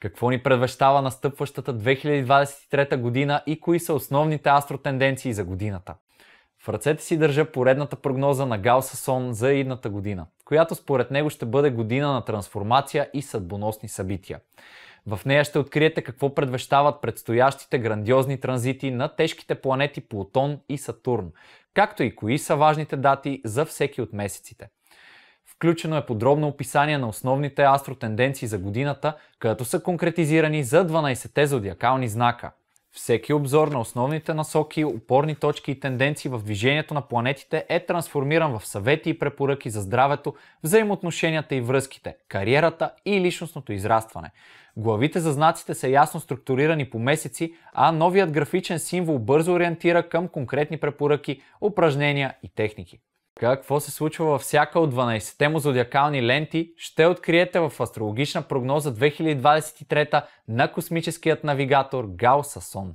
Какво ни предвещава настъпващата 2023 година и кои са основните астротенденции за годината? В ръцете си държа поредната прогноза на Гал Сасон за идната година, която според него ще бъде година на трансформация и съдбоносни събития. В нея ще откриете какво предвещават предстоящите грандиозни транзити на тежките планети Плутон и Сатурн, както и кои са важните дати за всеки от месеците. Включено е подробно описание на основните астротенденции за годината, като са конкретизирани за 12-те зодиакални знака. Всеки обзор на основните насоки, опорни точки и тенденции в движението на планетите е трансформиран в съвети и препоръки за здравето, взаимоотношенията и връзките, кариерата и личностното израстване. Главите за знаците са ясно структурирани по месеци, а новият графичен символ бързо ориентира към конкретни препоръки, упражнения и техники какво се случва във всяка от 12-те му зодиакални ленти, ще откриете в астрологична прогноза 2023 на космическият навигатор Гал Сасон.